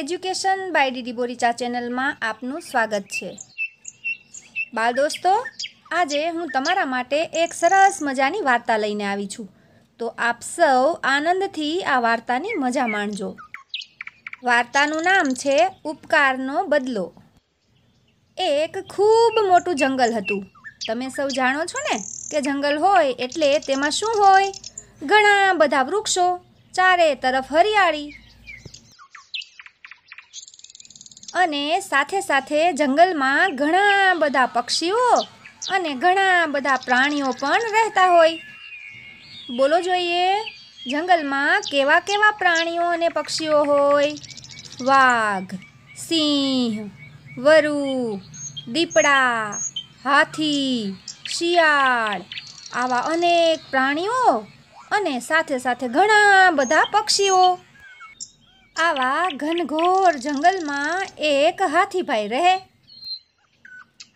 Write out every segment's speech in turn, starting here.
education by DD બોરીચા ચેનલમાં આપનું સ્વાગત છે બાળ દોસ્તો આજે હું તમારા માટે એક સરસ મજાની વાર્તા લઈને આવી છું તો આપ સૌ આનંદથી આ વાર્તાની મજા માણજો વાર્તાનું નામ છે ઉપકારનો બદલો એક ખૂબ મોટું જંગલ હતું તમે સૌ જાણો છો ને કે જંગલ હોય એટલે તેમાં શું હોય ઘણા બધા વૃક્ષો ચારે તરફ હરિયાળી અને સાથે સાથે જંગલમાં ઘણા બધા પક્ષીઓ અને ઘણા બધા પ્રાણીઓ પણ રહેતા હોય બોલો જોઈએ જંગલમાં કેવા કેવા પ્રાણીઓ અને પક્ષીઓ હોય વાઘ સિંહ વરુ દીપડા હાથી શિયાળ આવા અનેક પ્રાણીઓ અને સાથે સાથે ઘણા બધા પક્ષીઓ આવા ઘનઘોર જંગલમાં એક હાથીભાઈ રહે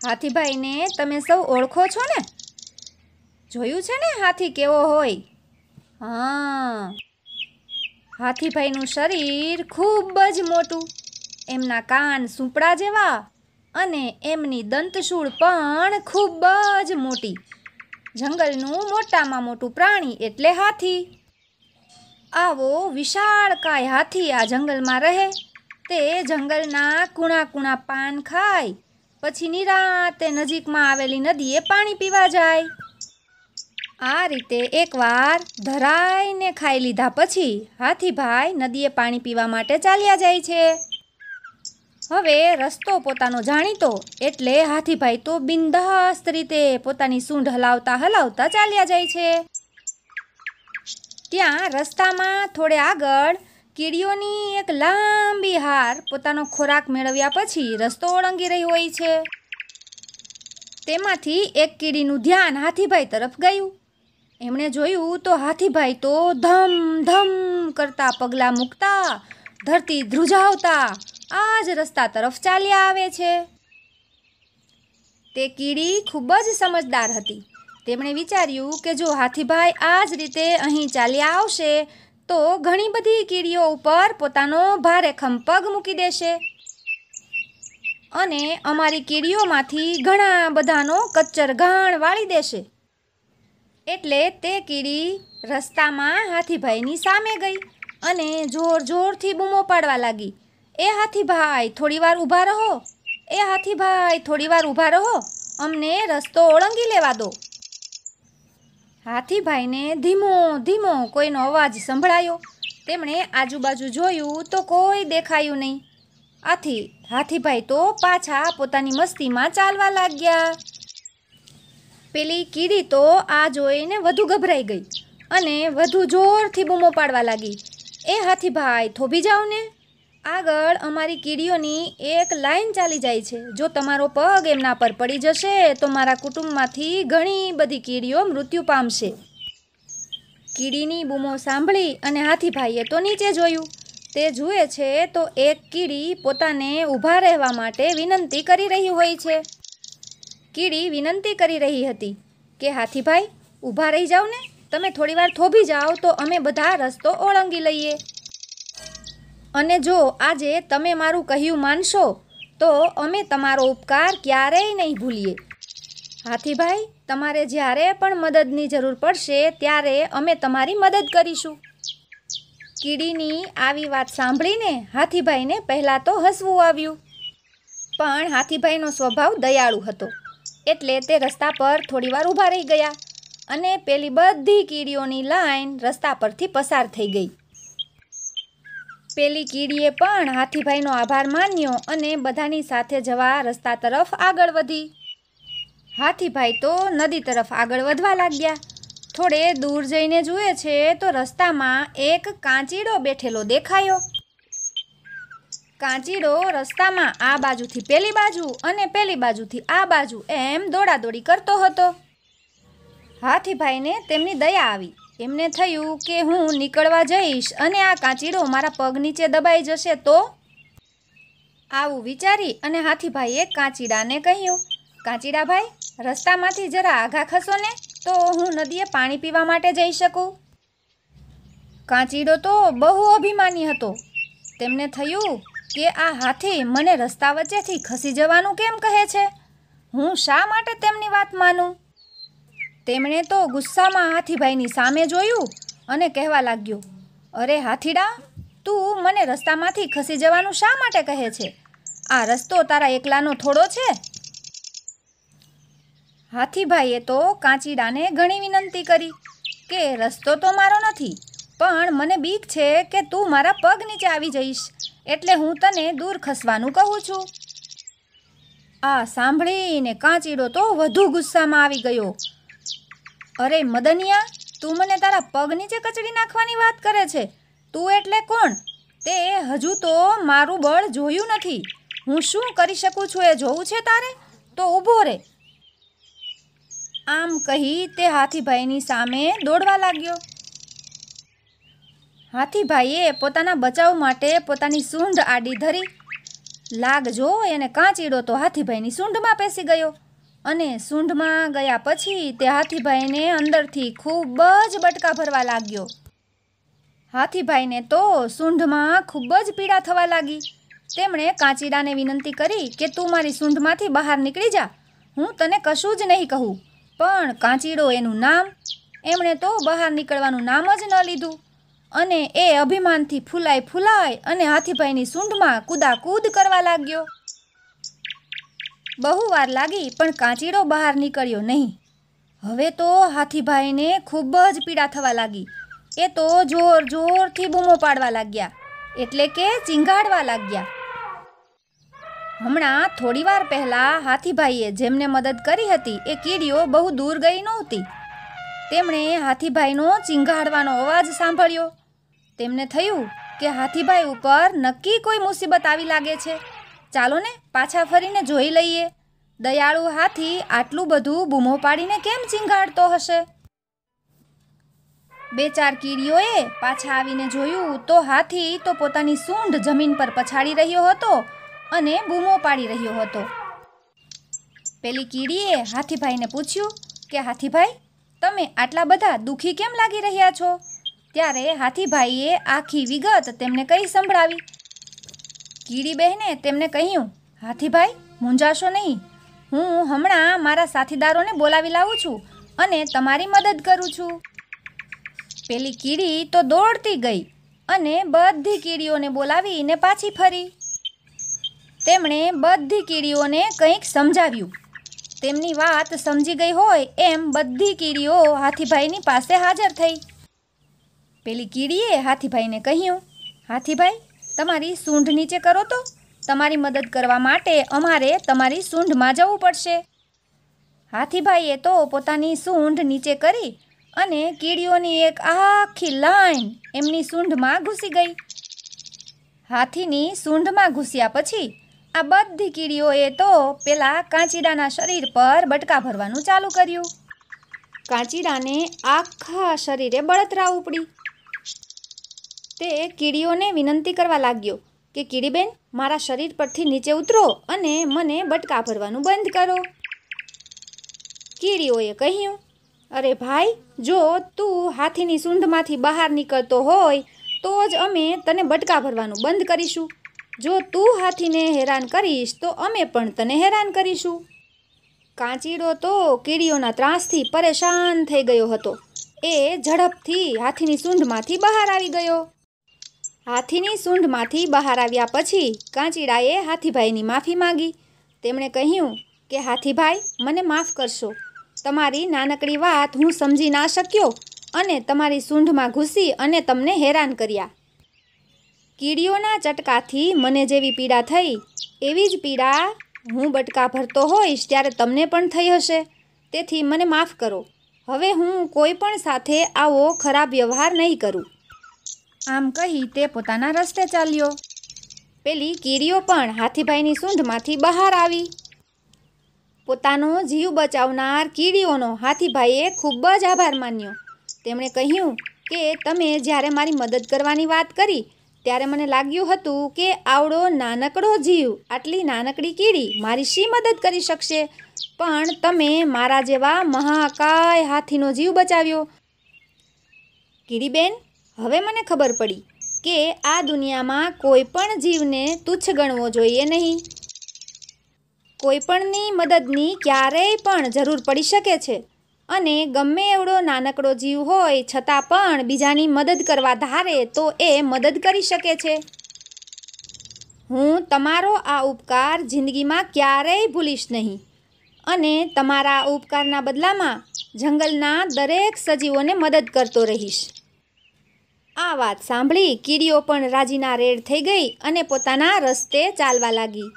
હાથીભાઈને તમે સૌ ઓળખો છો ને જોયું છે ને હાથી કેવો હોય હા હાથીભાઈનું શરીર ખૂબ જ મોટું એમના કાન સૂંપડા જેવા અને એમની દંતશૂળ પણ ખૂબ જ મોટી જંગલનું મોટામાં મોટું પ્રાણી એટલે હાથી આવો વિશાળ કાય હાથી આ જંગલમાં રહે તે જંગલના કૂણા કૂણા પાન ખાય પછી નિરાતે નજીકમાં આવેલી નદીએ પાણી પીવા જાય આ રીતે એકવાર ધરાઈને ખાઈ લીધા પછી હાથીભાઈ નદીએ પાણી પીવા માટે ચાલ્યા જાય છે હવે રસ્તો પોતાનો જાણીતો એટલે હાથીભાઈ તો બિંદાસ્ત રીતે પોતાની સૂંઢ હલાવતા હલાવતા ચાલ્યા જાય છે ત્યાં રસ્તામાં થોડે આગળ કીડીઓની એક લાંબી હાર પોતાનો ખોરાક મેળવ્યા પછી રસ્તો ઓળંગી રહી હોય છે તેમાંથી એક કીડીનું ધ્યાન હાથીભાઈ તરફ ગયું એમણે જોયું તો હાથીભાઈ તો ધમ ધમ કરતા પગલાં મૂકતા ધરતી ધ્રુજાવતા આ જ રસ્તા તરફ ચાલ્યા આવે છે તે કીડી ખૂબ જ સમજદાર હતી તેમણે વિચાર્યું કે જો હાથીભાઈ આ જ રીતે અહીં ચાલ્યા આવશે તો ઘણી બધી કીડીઓ ઉપર પોતાનો ભારે ખંપગ મૂકી દેશે અને અમારી કીડીઓમાંથી ઘણા બધાનો કચ્ચર ઘાણ વાળી દેશે એટલે તે કીડી રસ્તામાં હાથીભાઈની સામે ગઈ અને જોર જોરથી બૂમો પાડવા લાગી એ હાથીભાઈ વાર ઊભા રહો એ હાથીભાઈ વાર ઊભા રહો અમને રસ્તો ઓળંગી લેવા દો હાથીભાઈને ધીમો ધીમો કોઈનો અવાજ સંભળાયો તેમણે આજુબાજુ જોયું તો કોઈ દેખાયું નહીં આથી હાથીભાઈ તો પાછા પોતાની મસ્તીમાં ચાલવા લાગ્યા પેલી કીડી તો આ જોઈને વધુ ગભરાઈ ગઈ અને વધુ જોરથી બૂમો પાડવા લાગી એ હાથીભાઈ થોભી જાઓ ને આગળ અમારી કીડીઓની એક લાઈન ચાલી જાય છે જો તમારો પગ એમના પર પડી જશે તો મારા કુટુંબમાંથી ઘણી બધી કીડીઓ મૃત્યુ પામશે કીડીની બૂમો સાંભળી અને હાથીભાઈએ તો નીચે જોયું તે જુએ છે તો એક કીડી પોતાને ઊભા રહેવા માટે વિનંતી કરી રહી હોય છે કીડી વિનંતી કરી રહી હતી કે હાથીભાઈ ઊભા રહી જાઓ ને તમે થોડીવાર થોભી જાઓ તો અમે બધા રસ્તો ઓળંગી લઈએ અને જો આજે તમે મારું કહ્યું માનશો તો અમે તમારો ઉપકાર ક્યારેય નહીં ભૂલીએ હાથીભાઈ તમારે જ્યારે પણ મદદની જરૂર પડશે ત્યારે અમે તમારી મદદ કરીશું કીડીની આવી વાત સાંભળીને હાથીભાઈને પહેલાં તો હસવું આવ્યું પણ હાથીભાઈનો સ્વભાવ દયાળુ હતો એટલે તે રસ્તા પર થોડીવાર ઊભા રહી ગયા અને પેલી બધી કીડીઓની લાઈન રસ્તા પરથી પસાર થઈ ગઈ પેલી કીડીએ પણ હાથીભાઈનો આભાર માન્યો અને બધાની સાથે જવા રસ્તા તરફ આગળ વધી હાથીભાઈ તો નદી તરફ આગળ વધવા લાગ્યા થોડે દૂર જઈને જુએ છે તો રસ્તામાં એક કાંચીડો બેઠેલો દેખાયો કાંચીડો રસ્તામાં આ બાજુથી પેલી બાજુ અને પેલી બાજુથી આ બાજુ એમ દોડાદોડી કરતો હતો હાથીભાઈને તેમની દયા આવી એમને થયું કે હું નીકળવા જઈશ અને આ કાંચીડો મારા પગ નીચે દબાઈ જશે તો આવું વિચારી અને હાથીભાઈએ કાંચીડાને કહ્યું કાંચીડાભાઈ રસ્તામાંથી જરા આઘા ખસો ને તો હું નદીએ પાણી પીવા માટે જઈ શકું કાંચીડો તો બહુ અભિમાની હતો તેમને થયું કે આ હાથી મને રસ્તા વચ્ચેથી ખસી જવાનું કેમ કહે છે હું શા માટે તેમની વાત માનું તેમણે તો ગુસ્સામાં હાથીભાઈની સામે જોયું અને કહેવા લાગ્યો અરે હાથીડા તું મને રસ્તામાંથી ખસી જવાનું શા માટે કહે છે આ રસ્તો તારા એકલાનો થોડો છે હાથીભાઈએ તો કાંચીડાને ઘણી વિનંતી કરી કે રસ્તો તો મારો નથી પણ મને બીક છે કે તું મારા પગ નીચે આવી જઈશ એટલે હું તને દૂર ખસવાનું કહું છું આ સાંભળીને કાંચીડો તો વધુ ગુસ્સામાં આવી ગયો અરે મદનિયા તું મને તારા પગ નીચે કચડી નાખવાની વાત કરે છે તું એટલે કોણ તે હજુ તો મારું બળ જોયું નથી હું શું કરી શકું છું એ જોવું છે તારે તો ઊભો રે આમ કહી તે હાથીભાઈની સામે દોડવા લાગ્યો હાથીભાઈએ પોતાના બચાવ માટે પોતાની સૂંઢ આડી ધરી લાગ જો એને કાંચીડો તો હાથીભાઈની સૂંઢમાં પેસી ગયો અને સૂંઢમાં ગયા પછી તે હાથીભાઈને અંદરથી ખૂબ જ બટકા ભરવા લાગ્યો હાથીભાઈને તો સૂંઢમાં ખૂબ જ પીડા થવા લાગી તેમણે કાંચીડાને વિનંતી કરી કે તું મારી સૂંઢમાંથી બહાર નીકળી જા હું તને કશું જ નહીં કહું પણ કાંચીડો એનું નામ એમણે તો બહાર નીકળવાનું નામ જ ન લીધું અને એ અભિમાનથી ફૂલાય ફૂલાય અને હાથીભાઈની સૂંઢમાં કૂદાકૂદ કરવા લાગ્યો બહુ વાર લાગી પણ કાંચીડો બહાર નીકળ્યો નહીં હવે તો હાથીભાઈને ખૂબ જ પીડા થવા લાગી એ તો જોર જોરથી બૂમો પાડવા લાગ્યા એટલે કે ચીંગાડવા લાગ્યા હમણાં થોડીવાર પહેલાં હાથીભાઈએ જેમને મદદ કરી હતી એ કીડીઓ બહુ દૂર ગઈ નહોતી તેમણે હાથીભાઈનો ચીંગાડવાનો અવાજ સાંભળ્યો તેમને થયું કે હાથીભાઈ ઉપર નક્કી કોઈ મુસીબત આવી લાગે છે ચાલો ને પાછા ફરીને જોઈ લઈએ દયાળુ હાથી આટલું બધું બૂમો પાડીને કેમ ચીંગાડતો હશે બે ચાર કીડીઓએ પાછા આવીને જોયું તો હાથી તો પોતાની સૂંઢ જમીન પર પછાડી રહ્યો હતો અને બૂમો પાડી રહ્યો હતો પેલી કીડીએ હાથીભાઈને પૂછ્યું કે હાથીભાઈ તમે આટલા બધા દુઃખી કેમ લાગી રહ્યા છો ત્યારે હાથીભાઈએ આખી વિગત તેમને કઈ સંભળાવી કીડી બહેને તેમને કહ્યું હાથીભાઈ મૂંઝાશો નહીં હું હમણાં મારા સાથીદારોને બોલાવી લાવું છું અને તમારી મદદ કરું છું પેલી કીડી તો દોડતી ગઈ અને બધી કીડીઓને બોલાવીને પાછી ફરી તેમણે બધી કીડીઓને કંઈક સમજાવ્યું તેમની વાત સમજી ગઈ હોય એમ બધી કીડીઓ હાથીભાઈની પાસે હાજર થઈ પેલી કીડીએ હાથીભાઈને કહ્યું હાથીભાઈ તમારી સૂંઢ નીચે કરો તો તમારી મદદ કરવા માટે અમારે તમારી સૂંઢમાં જવું પડશે હાથીભાઈએ તો પોતાની સૂંઢ નીચે કરી અને કીડીઓની એક આખી લાઈન એમની સૂંઢમાં ઘૂસી ગઈ હાથીની સૂંઢમાં ઘૂસ્યા પછી આ બધી કીડીઓએ તો પેલા કાંચીડાના શરીર પર બટકા ભરવાનું ચાલુ કર્યું કાંચીડાને આખા શરીરે બળતરા ઉપડી તે કીડીઓને વિનંતી કરવા લાગ્યો કે કીડીબેન મારા શરીર પરથી નીચે ઉતરો અને મને બટકા ભરવાનું બંધ કરો કીડીઓએ કહ્યું અરે ભાઈ જો તું હાથીની સૂંઢમાંથી બહાર નીકળતો હોય તો જ અમે તને બટકા ભરવાનું બંધ કરીશું જો તું હાથીને હેરાન કરીશ તો અમે પણ તને હેરાન કરીશું કાંચીડો તો કીડીઓના ત્રાસથી પરેશાન થઈ ગયો હતો એ ઝડપથી હાથીની સૂંઢમાંથી બહાર આવી ગયો હાથીની સૂંઢમાંથી બહાર આવ્યા પછી કાંચીડાએ હાથીભાઈની માફી માગી તેમણે કહ્યું કે હાથીભાઈ મને માફ કરશો તમારી નાનકડી વાત હું સમજી ના શક્યો અને તમારી સૂંઢમાં ઘૂસી અને તમને હેરાન કર્યા કીડીઓના ચટકાથી મને જેવી પીડા થઈ એવી જ પીડા હું બટકા ભરતો હોઈશ ત્યારે તમને પણ થઈ હશે તેથી મને માફ કરો હવે હું કોઈ પણ સાથે આવો ખરાબ વ્યવહાર નહીં કરું આમ કહી તે પોતાના રસ્તે ચાલ્યો પેલી કીરીઓ પણ હાથીભાઈની સૂંઢમાંથી બહાર આવી પોતાનો જીવ બચાવનાર કીડીઓનો હાથીભાઈએ ખૂબ જ આભાર માન્યો તેમણે કહ્યું કે તમે જ્યારે મારી મદદ કરવાની વાત કરી ત્યારે મને લાગ્યું હતું કે આવડો નાનકડો જીવ આટલી નાનકડી કીડી મારી શી મદદ કરી શકશે પણ તમે મારા જેવા મહાકાય હાથીનો જીવ બચાવ્યો કીડીબેન હવે મને ખબર પડી કે આ દુનિયામાં કોઈ પણ જીવને તુચ્છ ગણવો જોઈએ નહીં કોઈપણની મદદની ક્યારેય પણ જરૂર પડી શકે છે અને ગમે એવડો નાનકડો જીવ હોય છતાં પણ બીજાની મદદ કરવા ધારે તો એ મદદ કરી શકે છે હું તમારો આ ઉપકાર જિંદગીમાં ક્યારેય ભૂલીશ નહીં અને તમારા ઉપકારના બદલામાં જંગલના દરેક સજીવોને મદદ કરતો રહીશ આ વાત સાંભળી કીડીઓ પણ રાજીના રેડ થઈ ગઈ અને પોતાના રસ્તે ચાલવા લાગી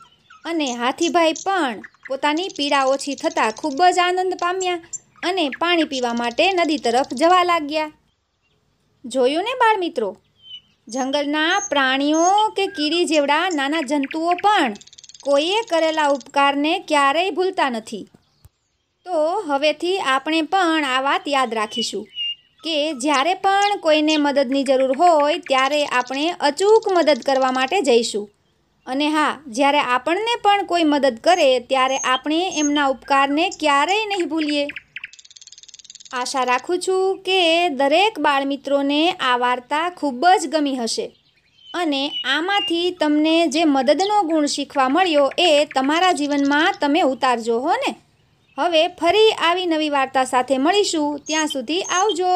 અને હાથીભાઈ પણ પોતાની પીડા ઓછી થતાં ખૂબ જ આનંદ પામ્યા અને પાણી પીવા માટે નદી તરફ જવા લાગ્યા જોયું ને બાળમિત્રો જંગલના પ્રાણીઓ કે કીડી જેવડા નાના જંતુઓ પણ કોઈએ કરેલા ઉપકારને ક્યારેય ભૂલતા નથી તો હવેથી આપણે પણ આ વાત યાદ રાખીશું કે જ્યારે પણ કોઈને મદદની જરૂર હોય ત્યારે આપણે અચૂક મદદ કરવા માટે જઈશું અને હા જ્યારે આપણને પણ કોઈ મદદ કરે ત્યારે આપણે એમના ઉપકારને ક્યારેય નહીં ભૂલીએ આશા રાખું છું કે દરેક બાળમિત્રોને આ વાર્તા ખૂબ જ ગમી હશે અને આમાંથી તમને જે મદદનો ગુણ શીખવા મળ્યો એ તમારા જીવનમાં તમે ઉતારજો હો ને હવે ફરી આવી નવી વાર્તા સાથે મળીશું ત્યાં સુધી આવજો